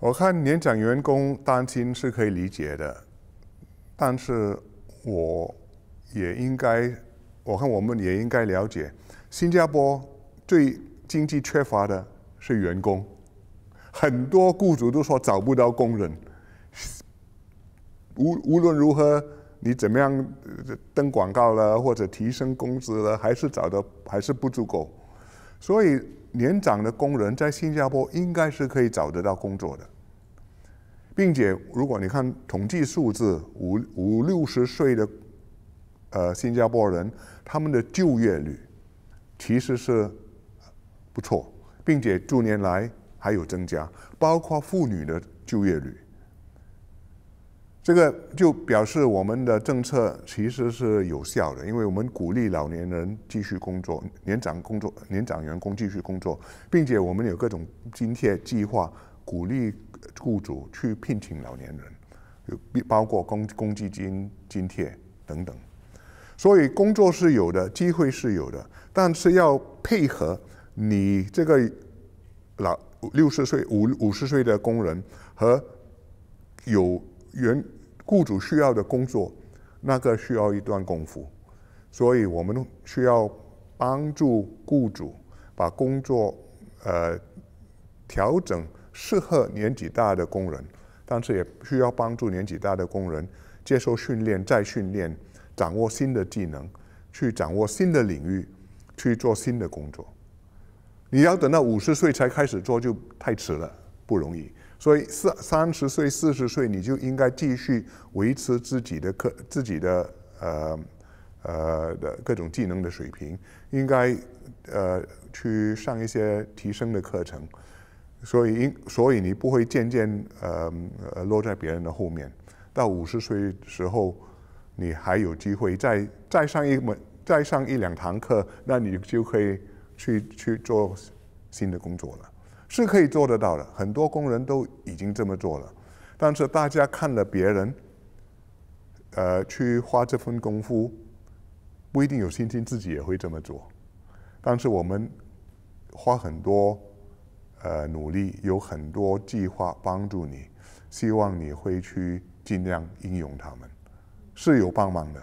我看年长员工担心是可以理解的，但是我也应该，我看我们也应该了解，新加坡最经济缺乏的是员工，很多雇主都说找不到工人，无无论如何你怎么样登广告了或者提升工资了，还是找的还是不足够。所以，年长的工人在新加坡应该是可以找得到工作的，并且，如果你看统计数字，五五六十岁的，呃，新加坡人他们的就业率其实是不错，并且近年来还有增加，包括妇女的就业率。这个就表示我们的政策其实是有效的，因为我们鼓励老年人继续工作，年长工作年长员工继续工作，并且我们有各种津贴计划，鼓励雇主去聘请老年人，有包括公公积金津贴等等。所以工作是有的，机会是有的，但是要配合你这个老六十岁五五十岁的工人和有。原雇主需要的工作，那个需要一段功夫，所以我们需要帮助雇主把工作，呃，调整适合年纪大的工人，但是也需要帮助年纪大的工人接受训练、再训练，掌握新的技能，去掌握新的领域，去做新的工作。你要等到五十岁才开始做，就太迟了，不容易。所以三三十岁四十岁你就应该继续维持自己的课自己的呃呃的各种技能的水平，应该呃去上一些提升的课程。所以应所以你不会渐渐呃落在别人的后面。到五十岁时候，你还有机会再再上一门再上一两堂课，那你就可以去去做新的工作了。是可以做得到的，很多工人都已经这么做了，但是大家看了别人，呃，去花这份功夫，不一定有信心自己也会这么做。但是我们花很多呃努力，有很多计划帮助你，希望你会去尽量应用它们，是有帮忙的。